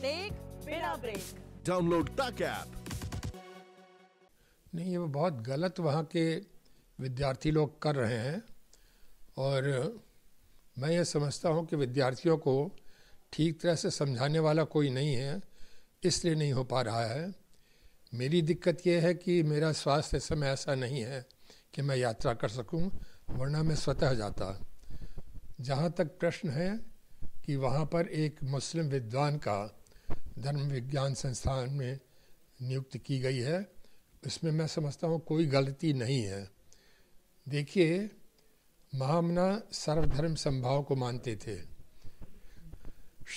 break बिना break download तक app नहीं ये बहुत गलत वहाँ के विद्यार्थी लोग कर रहे हैं और मैं ये समझता हूँ कि विद्यार्थियों को ठीक तरह से समझाने वाला कोई नहीं है इसलिए नहीं हो पा रहा है मेरी दिक्कत यह है कि मेरा स्वास्थ्य इस समय ऐसा नहीं है कि मैं यात्रा कर सकूं वरना मैं स्वतः जाता जहाँ तक प्रश्न है कि वहाँ पर एक मुस्लिम विद्वान का धर्म विज्ञान संस्थान में नियुक्त की गई है इसमें मैं समझता हूँ कोई गलती नहीं है देखिए महामना सर्वधर्म संभाव को मानते थे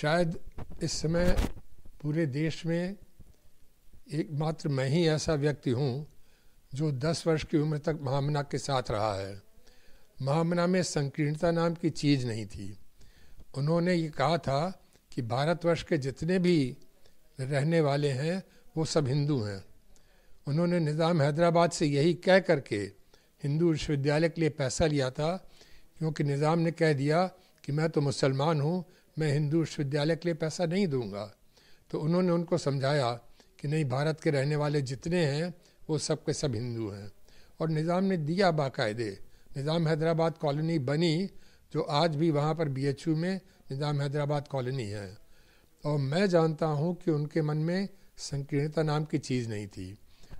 शायद इस समय पूरे देश में एकमात्र मैं ही ऐसा व्यक्ति हूँ जो दस वर्ष की उम्र तक महामना के साथ रहा है महामना में संकीर्णता नाम की चीज़ नहीं थी उन्होंने ये कहा था कि भारतवर्ष के जितने भी रहने वाले हैं वो सब हिंदू हैं उन्होंने निज़ाम हैदराबाद से यही कह करके हिंदू विश्वविद्यालय के लिए पैसा लिया था क्योंकि निज़ाम ने कह दिया कि मैं तो मुसलमान हूँ मैं हिंदू विश्वविद्यालय के लिए पैसा नहीं दूंगा तो उन्होंने उनको समझाया कि नहीं भारत के रहने वाले जितने हैं वो सब के सब हिंदू हैं और निज़ाम ने दिया बाकायदे निज़ाम हैदराबाद कॉलोनी बनी जो आज भी वहाँ पर बीएचयू में निज़ाम हैदराबाद कॉलोनी है और मैं जानता हूँ कि उनके मन में संकीर्णता नाम की चीज़ नहीं थी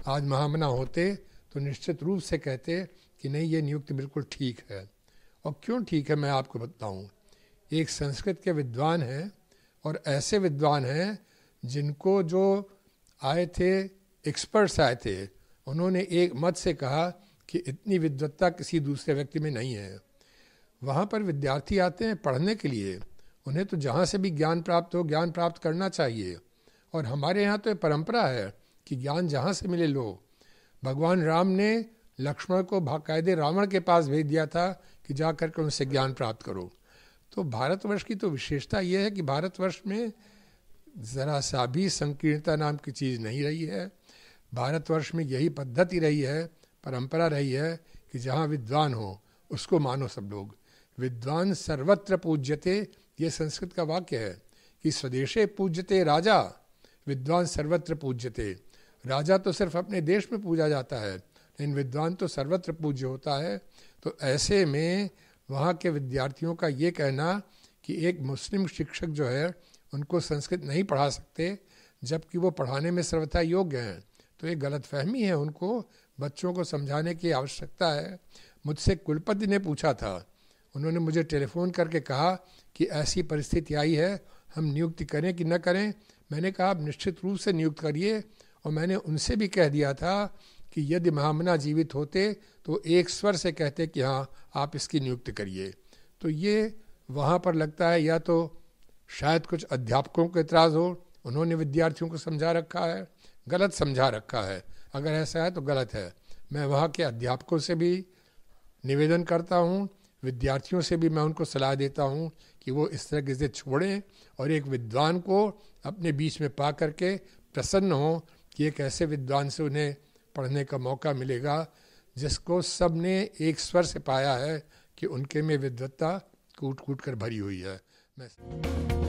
आज महामना होते तो निश्चित रूप से कहते कि नहीं ये नियुक्ति बिल्कुल ठीक है और क्यों ठीक है मैं आपको बताऊँ एक संस्कृत के विद्वान हैं और ऐसे विद्वान हैं जिनको जो आए थे एक्सपर्ट्स आए थे उन्होंने एक मत से कहा कि इतनी विद्वत्ता किसी दूसरे व्यक्ति में नहीं है वहाँ पर विद्यार्थी आते हैं पढ़ने के लिए उन्हें तो जहाँ से भी ज्ञान प्राप्त हो ज्ञान प्राप्त करना चाहिए और हमारे यहाँ तो ये परंपरा है कि ज्ञान जहाँ से मिले लो भगवान राम ने लक्ष्मण को बाकायदे रावण के पास भेज दिया था कि जा करके उनसे ज्ञान प्राप्त करो तो भारतवर्ष की तो विशेषता यह है कि भारतवर्ष में ज़रा सा भी संकीर्णता नाम की चीज़ नहीं रही है भारतवर्ष में यही पद्धति रही है परंपरा रही है कि जहाँ विद्वान हो उसको मानो सब लोग विद्वान सर्वत्र पूज्यते ये संस्कृत का वाक्य है कि स्वदेशे पूज्यते राजा विद्वान सर्वत्र पूज्यते राजा तो सिर्फ अपने देश में पूजा जाता है लेकिन विद्वान तो सर्वत्र पूज्य होता है तो ऐसे में वहाँ के विद्यार्थियों का ये कहना कि एक मुस्लिम शिक्षक जो है उनको संस्कृत नहीं पढ़ा सकते जबकि वो पढ़ाने में सर्वथा योग्य हैं तो ये गलत फहमी है उनको बच्चों को समझाने की आवश्यकता है मुझसे कुलपति ने पूछा था उन्होंने मुझे टेलीफोन करके कहा कि ऐसी परिस्थिति आई है हम नियुक्ति करें कि न करें मैंने कहा आप निश्चित रूप से नियुक्त करिए और मैंने उनसे भी कह दिया था कि यदि महामना जीवित होते तो एक स्वर से कहते कि हाँ आप इसकी नियुक्ति करिए तो ये वहाँ पर लगता है या तो शायद कुछ अध्यापकों को एतराज़ हो उन्होंने विद्यार्थियों को समझा रखा है गलत समझा रखा है अगर ऐसा है तो गलत है मैं वहाँ के अध्यापकों से भी निवेदन करता हूँ विद्यार्थियों से भी मैं उनको सलाह देता हूँ कि वो इस तरह की छोड़ें और एक विद्वान को अपने बीच में पा करके प्रसन्न हों कि एक ऐसे विद्वान से उन्हें पढ़ने का मौका मिलेगा जिसको सब ने एक स्वर से पाया है कि उनके में विद्वत्ता कूट कूट कर भरी हुई है मैं